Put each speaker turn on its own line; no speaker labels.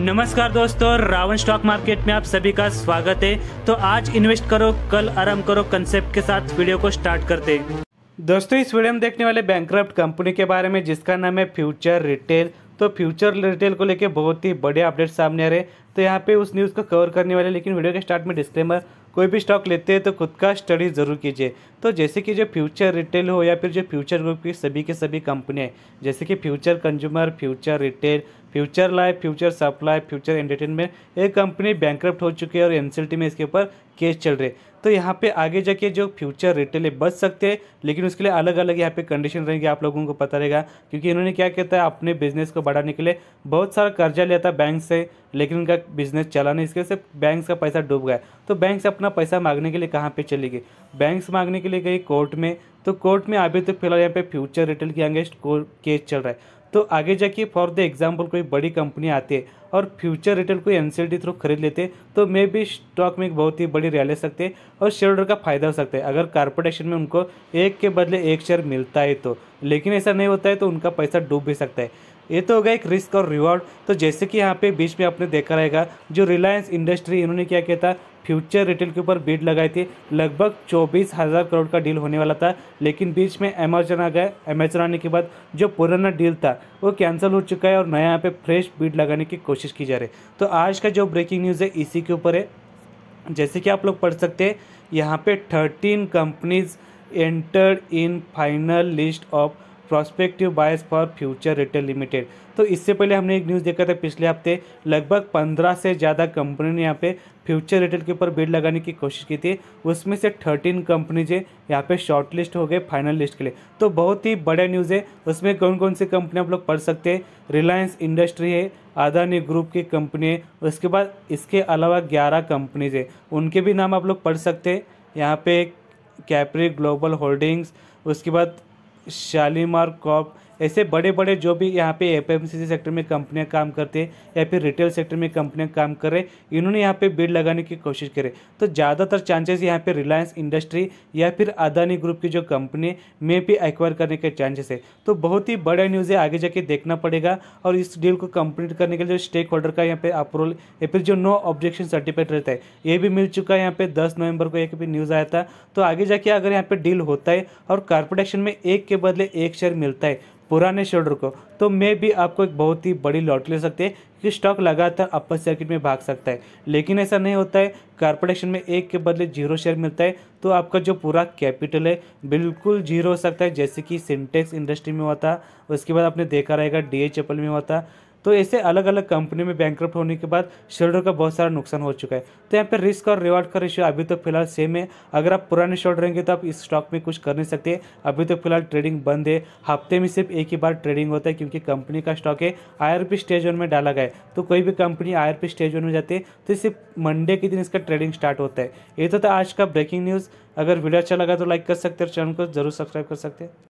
नमस्कार दोस्तों Ravan stock market में आप सभी का स्वागत है तो आज इन्वेस्ट करो कल आराम करो कंसेप्ट के साथ वीडियो को स्टार्ट करते दोस्तों इस वीडियो में देखने वाले बैंक कंपनी के बारे में जिसका नाम है फ्यूचर रिटेल तो फ्यूचर रिटेल को लेकर बहुत ही बड़े अपडेट सामने आ रहे तो यहाँ पे उस न्यूज़ को कवर करने वाले लेकिन वीडियो के स्टार्ट में डिस्क्लेमर कोई भी स्टॉक लेते हैं तो खुद का स्टडी ज़रूर कीजिए तो जैसे कि जो फ्यूचर रिटेल हो या फिर जो फ्यूचर ग्रुप की सभी के सभी है जैसे कि Future Consumer Future Retail Future Life Future Supply Future Entertainment ये कंपनी बैंक्रप्ट हो चुकी है और एन में इसके ऊपर केस चल रहे तो यहाँ पे आगे जाके जो फ्यूचर है बच सकते हैं लेकिन उसके लिए अलग अलग यहाँ पे कंडीशन रहेंगे आप लोगों को पता रहेगा क्योंकि इन्होंने क्या कहता है अपने बिजनेस को बढ़ाने के लिए बहुत सारा कर्जा लिया था बैंक से लेकिन उनका बिजनेस चला नहीं इसके से बैंक का पैसा डूब गया तो बैंक से अपना पैसा मांगने के लिए कहाँ पर चली गई बैंक मांगने के लिए गई कोर्ट में तो कोर्ट में अभी तक तो फिलहाल यहाँ पे फ्यूचर रिटेल के अगेंस्ट केस चल रहा है तो आगे जाके फॉर द एग्जाम्पल कोई बड़ी कंपनी आती है और फ्यूचर रिटेल को एन थ्रू खरीद लेते तो मे भी स्टॉक में एक बहुत ही बड़ी रैली सकते और शेयर होल्डर का फायदा हो सकता है अगर कारपोरेशन में उनको एक के बदले एक शेयर मिलता है तो लेकिन ऐसा नहीं होता है तो उनका पैसा डूब भी सकता है ये तो होगा एक रिस्क और रिवॉर्ड तो जैसे कि यहाँ पे बीच में आपने देखा रहेगा जो रिलायंस इंडस्ट्री इन्होंने क्या किया था फ्यूचर रिटेल के ऊपर बीड लगाई थी लगभग चौबीस हज़ार करोड़ का डील होने वाला था लेकिन बीच में अमेजन आ गया अमेजन आने के बाद जो पुराना डील था वो कैंसिल हो चुका है और नया यहाँ पे फ्रेश बीड लगाने की कोशिश कोशिश की जा रही है तो आज का जो ब्रेकिंग न्यूज़ है इसी के ऊपर है जैसे कि आप लोग पढ़ सकते हैं यहाँ पे thirteen companies enter in final list of prospective buyers for Future Retail Limited तो इससे पहले हमने एक न्यूज़ देखा था पिछले हफ्ते लगभग पंद्रह से ज़्यादा कंपनी ने यहाँ पे फ्यूचर रिटेल के ऊपर बिड लगाने की कोशिश की थी उसमें से थर्टीन कंपनीज है यहाँ पे शॉर्ट लिस्ट हो गए फाइनल लिस्ट के लिए तो बहुत ही बड़ा न्यूज़ है उसमें कौन कौन सी कंपनी आप लोग पढ़ सकते हैं रिलायंस इंडस्ट्री है अदानी ग्रुप की कंपनी है उसके बाद इसके अलावा ग्यारह कंपनीज है उनके भी नाम आप लोग पढ़ सकते हैं यहाँ पे कैप्री ग्लोबल होल्डिंग्स उसके बाद शालीमार कॉप ऐसे बड़े बड़े जो भी यहाँ पे एफ सेक्टर में कंपनियाँ काम करते हैं या फिर रिटेल सेक्टर में कंपनियाँ काम कर रहे इन्होंने यहाँ पे बिड लगाने की कोशिश करे तो ज़्यादातर चांसेस यहाँ पे रिलायंस इंडस्ट्री या फिर अदानी ग्रुप की जो कंपनी में भी एक्वायर करने के चांसेस है तो बहुत ही बड़ा न्यूज़ है आगे जाके देखना पड़ेगा और इस डील को कंप्लीट करने के लिए जो स्टेक होल्डर का यहाँ पे अप्रूवल या फिर जो नो ऑब्जेक्शन सर्टिफिकेट रहता है ये भी मिल चुका है यहाँ पे दस नवंबर को एक भी न्यूज़ आया था तो आगे जाके अगर यहाँ पे डील होता है और कॉर्पोरेशन में एक के बदले एक शेयर मिलता है पुराने शोल्डर को तो मैं भी आपको एक बहुत ही बड़ी लॉटरी ले सकते हैं कि स्टॉक लगातार अपर सर्किट में भाग सकता है लेकिन ऐसा नहीं होता है कारपोरेशन में एक के बदले जीरो शेयर मिलता है तो आपका जो पूरा कैपिटल है बिल्कुल जीरो हो सकता है जैसे कि सिंटेक्स इंडस्ट्री में हुआ था उसके बाद आपने देखा रहेगा डी में हुआ था तो ऐसे अलग अलग कंपनी में बैंक होने के बाद शोल्डर का बहुत सारा नुकसान हो चुका है तो यहाँ पर रिस्क और रिवार्ड का रेशियो अभी तो फिलहाल सेम है अगर आप पुराने शॉर्ट रहेंगे तो आप इस स्टॉक में कुछ कर नहीं सकते अभी तो फिलहाल ट्रेडिंग बंद है हफ्ते में सिर्फ एक ही बार ट्रेडिंग होता है क्योंकि कंपनी का स्टॉक है आई स्टेज वन में डाला गया है तो कोई भी कंपनी आई स्टेज वन में जाती है तो सिर्फ मंडे के दिन इसका ट्रेडिंग स्टार्ट होता है ये तो था आज का ब्रेकिंग न्यूज़ अगर वीडियो अच्छा लगा तो लाइक कर सकते हैं और चैनल को जरूर सब्सक्राइब कर सकते हैं